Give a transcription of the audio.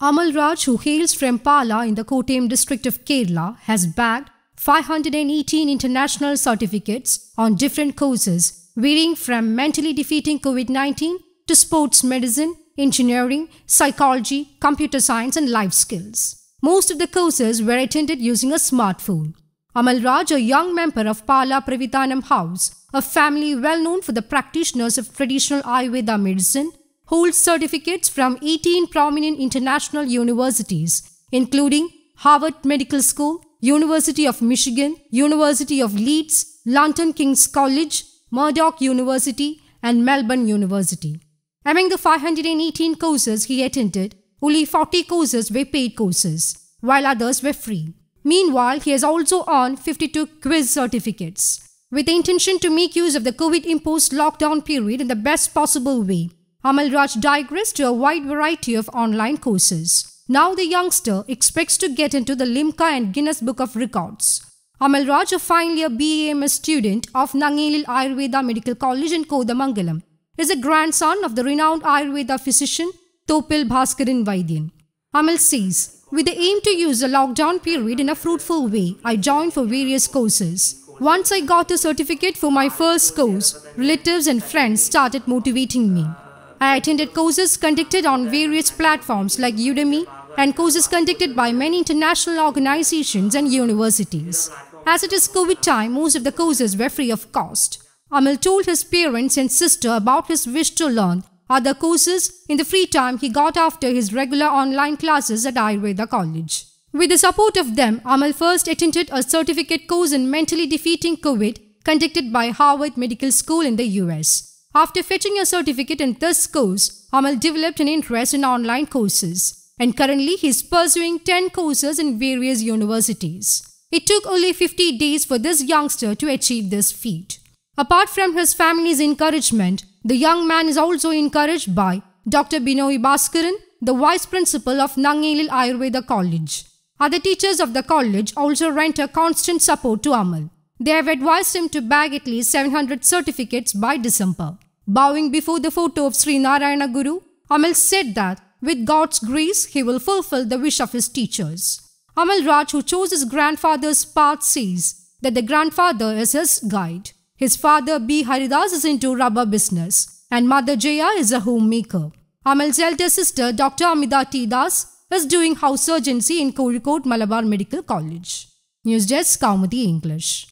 Amal Raj, who hails from Pala in the Kottayam district of Kerala, has bagged 518 international certificates on different courses, varying from mentally defeating COVID 19 to sports medicine, engineering, psychology, computer science, and life skills. Most of the courses were attended using a smartphone. Amal Raj, a young member of Pala Pravitanam House, a family well known for the practitioners of traditional Ayurveda medicine, holds certificates from 18 prominent international universities, including Harvard Medical School, University of Michigan, University of Leeds, London King's College, Murdoch University, and Melbourne University. Among the 518 courses he attended, only 40 courses were paid courses, while others were free. Meanwhile, he has also earned 52 quiz certificates. With the intention to make use of the COVID imposed lockdown period in the best possible way, Amalraj digressed to a wide variety of online courses. Now the youngster expects to get into the Limca and Guinness Book of Records. Amalraj, a final-year BAMS student of Nangelil Ayurveda Medical College in Kodamangalam, is a grandson of the renowned Ayurveda physician Topil Bhaskaran Vaidyan. Amal says, with the aim to use the lockdown period in a fruitful way, I joined for various courses. Once I got a certificate for my first course, relatives and friends started motivating me. I attended courses conducted on various platforms like Udemy and courses conducted by many international organizations and universities. As it is COVID time, most of the courses were free of cost. Amil told his parents and sister about his wish to learn other courses in the free time he got after his regular online classes at Ayurveda College. With the support of them, Amal first attended a certificate course in mentally defeating COVID conducted by Harvard Medical School in the US. After fetching a certificate in this course, Amal developed an interest in online courses and currently he is pursuing 10 courses in various universities. It took only 50 days for this youngster to achieve this feat. Apart from his family's encouragement, the young man is also encouraged by Dr. Binoy Baskaran, the vice principal of Nangelil Ayurveda College. Other teachers of the college also render constant support to Amal. They have advised him to bag at least 700 certificates by December. Bowing before the photo of Sri Narayana Guru, Amal said that with God's grace, he will fulfill the wish of his teachers. Amal Raj, who chose his grandfather's path, says that the grandfather is his guide. His father B. Haridas is into rubber business and Mother Jaya is a homemaker. Amal's elder sister Dr. Amida T. Das is doing house surgery in Kozhikode Malabar Medical College. News Desk Kaumadi English.